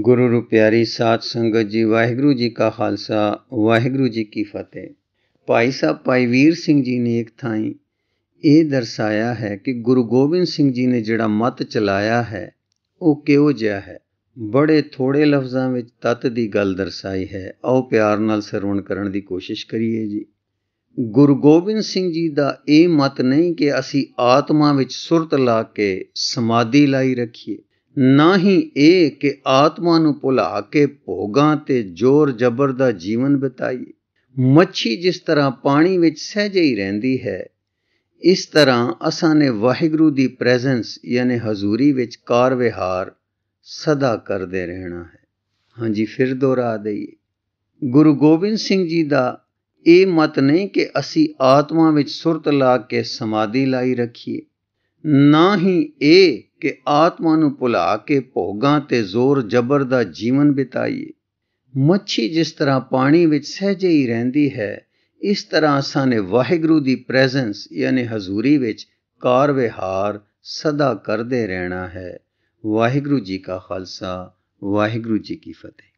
ਗੁਰੂ ਪਿਆਰੀ ਸਾਧ ਸੰਗਤ ਜੀ ਵਾਹਿਗੁਰੂ ਜੀ ਕਾ ਖਾਲਸਾ ਵਾਹਿਗੁਰੂ ਜੀ ਕੀ ਫਤਿਹ ਭਾਈ ਸਾਹਿਬ ਭਾਈ ਵੀਰ ਸਿੰਘ ਜੀ ਨੇ ਇੱਕ ਥਾਈ ਇਹ ਦਰਸਾਇਆ ਹੈ ਕਿ ਗੁਰੂ ਗੋਬਿੰਦ ਸਿੰਘ ਜੀ ਨੇ ਜਿਹੜਾ ਮਤ ਚਲਾਇਆ ਹੈ ਉਹ ਕਿਉਂ ਜਿਹਾ ਹੈ ਬੜੇ ਥੋੜੇ ਲਫ਼ਜ਼ਾਂ ਵਿੱਚ ਤਤ ਦੀ ਗੱਲ ਦਰਸਾਈ ਹੈ ਆਓ ਪਿਆਰ ਨਾਲ ਸਰਵਣ ਕਰਨ ਦੀ ਕੋਸ਼ਿਸ਼ ਕਰੀਏ ਜੀ ਗੁਰੂ ਗੋਬਿੰਦ ਸਿੰਘ ਜੀ ਦਾ ਇਹ ਮਤ ਨਹੀਂ ਕਿ ਅਸੀਂ ਆਤਮਾ ਵਿੱਚ ਸੁਰਤ ਲਾ ਕੇ ਸਮਾਧੀ ਲਾਈ ਰੱਖੀਏ ਨਾ ਹੀ ਇਹ ਕਿ ਆਤਮਾ ਨੂੰ ਭੁਲਾ ਕੇ ਭੋਗਾਂ ਤੇ ਜ਼ੋਰ ਜ਼ਬਰ ਦਾ ਜੀਵਨ ਬਿਤਾਈਏ ਮੱਛੀ ਜਿਸ ਤਰ੍ਹਾਂ ਪਾਣੀ ਵਿੱਚ ਸਹਿਜ ਹੀ ਰਹਿੰਦੀ ਹੈ ਇਸ ਤਰ੍ਹਾਂ ਅਸਾਂ ਨੇ ਵਾਹਿਗੁਰੂ ਦੀ ਪ੍ਰੈਜ਼ੈਂਸ ਯਾਨੀ ਹਜ਼ੂਰੀ ਵਿੱਚ ਕਾਰ ਵਿਹਾਰ ਸਦਾ ਕਰਦੇ ਰਹਿਣਾ ਹੈ ਹਾਂਜੀ ਫਿਰ ਦੁਹਰਾ ਦਈਏ ਗੁਰੂ ਗੋਬਿੰਦ ਸਿੰਘ ਜੀ ਦਾ ਇਹ ਮਤ ਨਹੀਂ ਕਿ ਅਸੀਂ ਆਤਮਾ ਵਿੱਚ ਸੁਰਤ ਲਾ ਕੇ ਸਮਾਧੀ ਲਾਈ ਰੱਖੀਏ ਨਾ ਹੀ ਇਹ ਕਿ ਆਤਮਾ ਨੂੰ ਭੁਲਾ ਕੇ ਭੋਗਾਂ ਤੇ ਜ਼ੋਰ ਜ਼ਬਰ ਦਾ ਜੀਵਨ ਬਿਤਾਈਏ ਮੱਛੀ ਜਿਸ ਤਰ੍ਹਾਂ ਪਾਣੀ ਵਿੱਚ ਸਹਜੇ ਹੀ ਰਹਿੰਦੀ ਹੈ ਇਸ ਤਰ੍ਹਾਂ ਅਸਾਂ ਨੇ ਵਾਹਿਗੁਰੂ ਦੀ ਪ੍ਰੈਜ਼ੈਂਸ ਯਾਨੀ ਹਜ਼ੂਰੀ ਵਿੱਚ ਕਾਰ ਵਿਹਾਰ ਸਦਾ ਕਰਦੇ ਰਹਿਣਾ ਹੈ ਵਾਹਿਗੁਰੂ ਜੀ ਕਾ ਖਾਲਸਾ ਵਾਹਿਗੁਰੂ ਜੀ ਕੀ ਫਤਿਹ